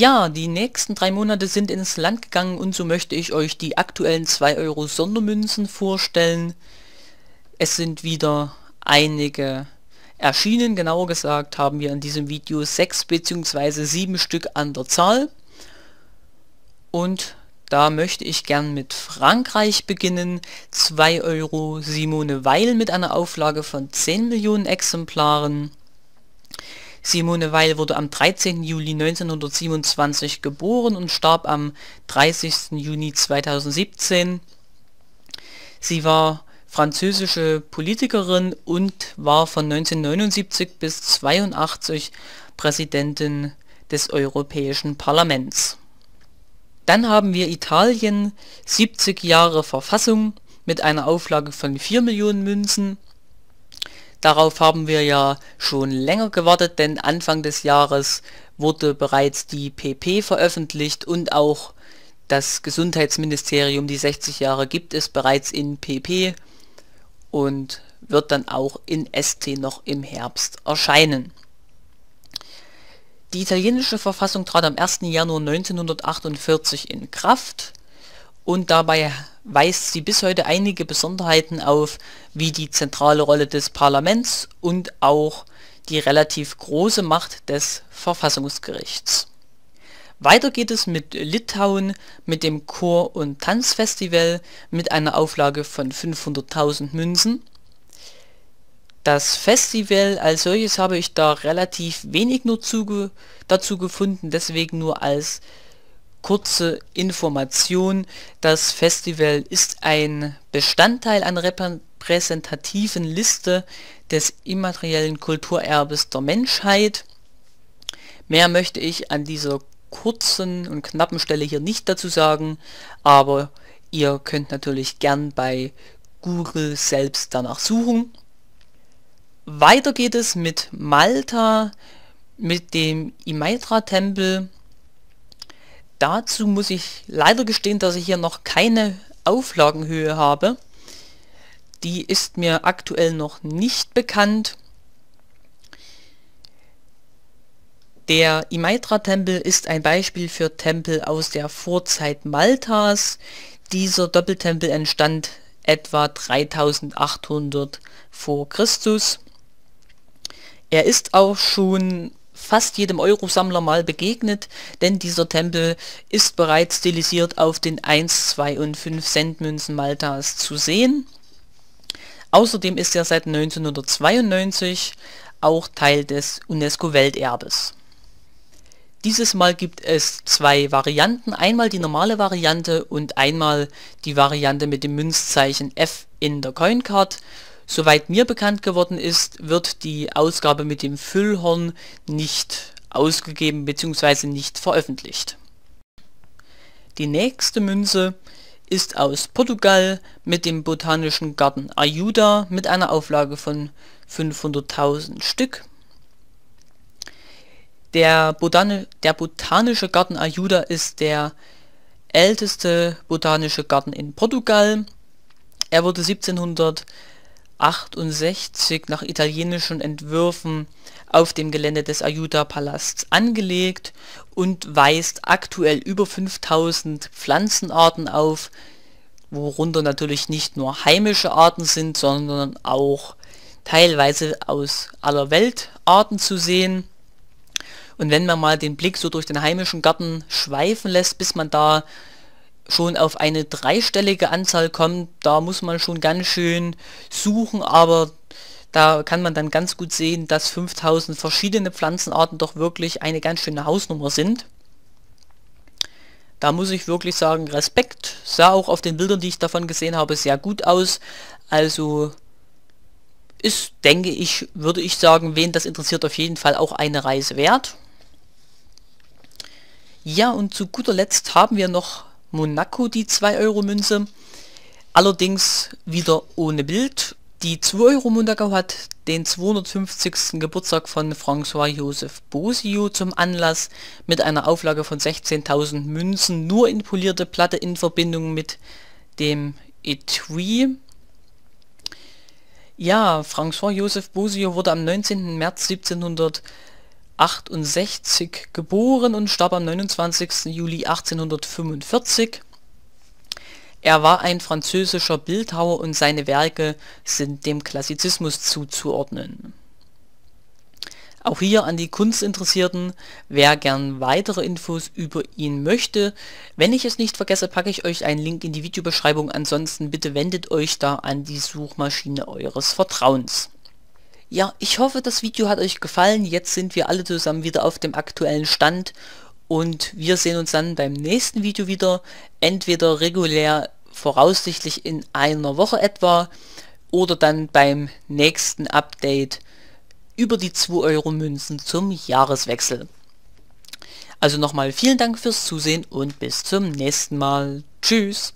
Ja, die nächsten drei Monate sind ins Land gegangen und so möchte ich euch die aktuellen 2 Euro Sondermünzen vorstellen. Es sind wieder einige erschienen, genauer gesagt haben wir in diesem Video sechs bzw. sieben Stück an der Zahl. Und da möchte ich gern mit Frankreich beginnen. 2 Euro Simone Weil mit einer Auflage von 10 Millionen Exemplaren. Simone Weil wurde am 13. Juli 1927 geboren und starb am 30. Juni 2017. Sie war französische Politikerin und war von 1979 bis 82 Präsidentin des Europäischen Parlaments. Dann haben wir Italien, 70 Jahre Verfassung mit einer Auflage von 4 Millionen Münzen. Darauf haben wir ja schon länger gewartet, denn Anfang des Jahres wurde bereits die PP veröffentlicht und auch das Gesundheitsministerium, die 60 Jahre gibt es bereits in PP und wird dann auch in ST noch im Herbst erscheinen. Die italienische Verfassung trat am 1. Januar 1948 in Kraft und dabei weist sie bis heute einige Besonderheiten auf, wie die zentrale Rolle des Parlaments und auch die relativ große Macht des Verfassungsgerichts. Weiter geht es mit Litauen, mit dem Chor- und Tanzfestival mit einer Auflage von 500.000 Münzen. Das Festival als solches habe ich da relativ wenig nur dazu gefunden, deswegen nur als kurze Information. Das Festival ist ein Bestandteil einer repräsentativen Liste des immateriellen Kulturerbes der Menschheit. Mehr möchte ich an dieser kurzen und knappen Stelle hier nicht dazu sagen, aber ihr könnt natürlich gern bei Google selbst danach suchen. Weiter geht es mit Malta, mit dem Imaitra-Tempel Dazu muss ich leider gestehen, dass ich hier noch keine Auflagenhöhe habe. Die ist mir aktuell noch nicht bekannt. Der Imaitra-Tempel ist ein Beispiel für Tempel aus der Vorzeit Maltas. Dieser Doppeltempel entstand etwa 3800 vor Christus. Er ist auch schon fast jedem Eurosammler mal begegnet, denn dieser Tempel ist bereits stilisiert auf den 1, 2 und 5 Cent Münzen Maltas zu sehen. Außerdem ist er seit 1992 auch Teil des UNESCO-Welterbes. Dieses Mal gibt es zwei Varianten, einmal die normale Variante und einmal die Variante mit dem Münzzeichen F in der Coincard. Soweit mir bekannt geworden ist, wird die Ausgabe mit dem Füllhorn nicht ausgegeben bzw. nicht veröffentlicht. Die nächste Münze ist aus Portugal mit dem botanischen Garten Ayuda mit einer Auflage von 500.000 Stück. Der, Botani der botanische Garten Ayuda ist der älteste botanische Garten in Portugal. Er wurde 1700 1868 nach italienischen Entwürfen auf dem Gelände des Ayuda-Palasts angelegt und weist aktuell über 5000 Pflanzenarten auf, worunter natürlich nicht nur heimische Arten sind, sondern auch teilweise aus aller Welt Arten zu sehen. Und wenn man mal den Blick so durch den heimischen Garten schweifen lässt, bis man da schon auf eine dreistellige Anzahl kommt, da muss man schon ganz schön suchen, aber da kann man dann ganz gut sehen, dass 5000 verschiedene Pflanzenarten doch wirklich eine ganz schöne Hausnummer sind. Da muss ich wirklich sagen, Respekt, sah auch auf den Bildern, die ich davon gesehen habe, sehr gut aus. Also ist, denke ich, würde ich sagen, wen das interessiert, auf jeden Fall auch eine Reise wert. Ja, und zu guter Letzt haben wir noch Monaco die 2-Euro-Münze. Allerdings wieder ohne Bild. Die 2-Euro-Monaco hat den 250. Geburtstag von François-Joseph Bosio zum Anlass mit einer Auflage von 16.000 Münzen nur in polierte Platte in Verbindung mit dem Etui. Ja, François-Joseph Bosio wurde am 19. März 1700 1868 geboren und starb am 29. Juli 1845. Er war ein französischer Bildhauer und seine Werke sind dem Klassizismus zuzuordnen. Auch hier an die Kunstinteressierten, wer gern weitere Infos über ihn möchte. Wenn ich es nicht vergesse, packe ich euch einen Link in die Videobeschreibung. Ansonsten bitte wendet euch da an die Suchmaschine eures Vertrauens. Ja, ich hoffe, das Video hat euch gefallen. Jetzt sind wir alle zusammen wieder auf dem aktuellen Stand und wir sehen uns dann beim nächsten Video wieder. Entweder regulär, voraussichtlich in einer Woche etwa oder dann beim nächsten Update über die 2 Euro Münzen zum Jahreswechsel. Also nochmal vielen Dank fürs Zusehen und bis zum nächsten Mal. Tschüss!